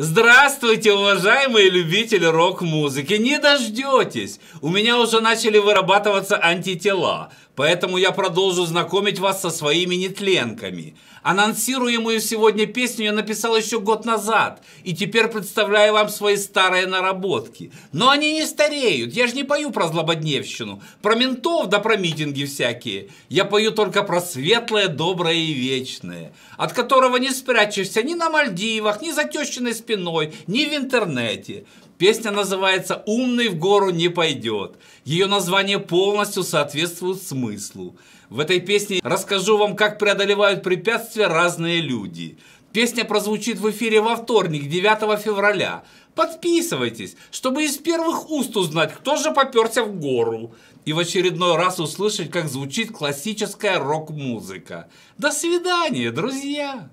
Здравствуйте, уважаемые любители рок-музыки! Не дождетесь! У меня уже начали вырабатываться антитела. Поэтому я продолжу знакомить вас со своими нетленками. Анонсируемую сегодня песню я написал еще год назад, и теперь представляю вам свои старые наработки. Но они не стареют, я же не пою про злободневщину, про ментов да про митинги всякие. Я пою только про светлое, доброе и вечное, от которого не спрячешься ни на Мальдивах, ни за тещиной спиной, ни в интернете. Песня называется «Умный в гору не пойдет». Ее название полностью соответствует смыслу. В этой песне расскажу вам, как преодолевают препятствия разные люди. Песня прозвучит в эфире во вторник, 9 февраля. Подписывайтесь, чтобы из первых уст узнать, кто же поперся в гору. И в очередной раз услышать, как звучит классическая рок-музыка. До свидания, друзья!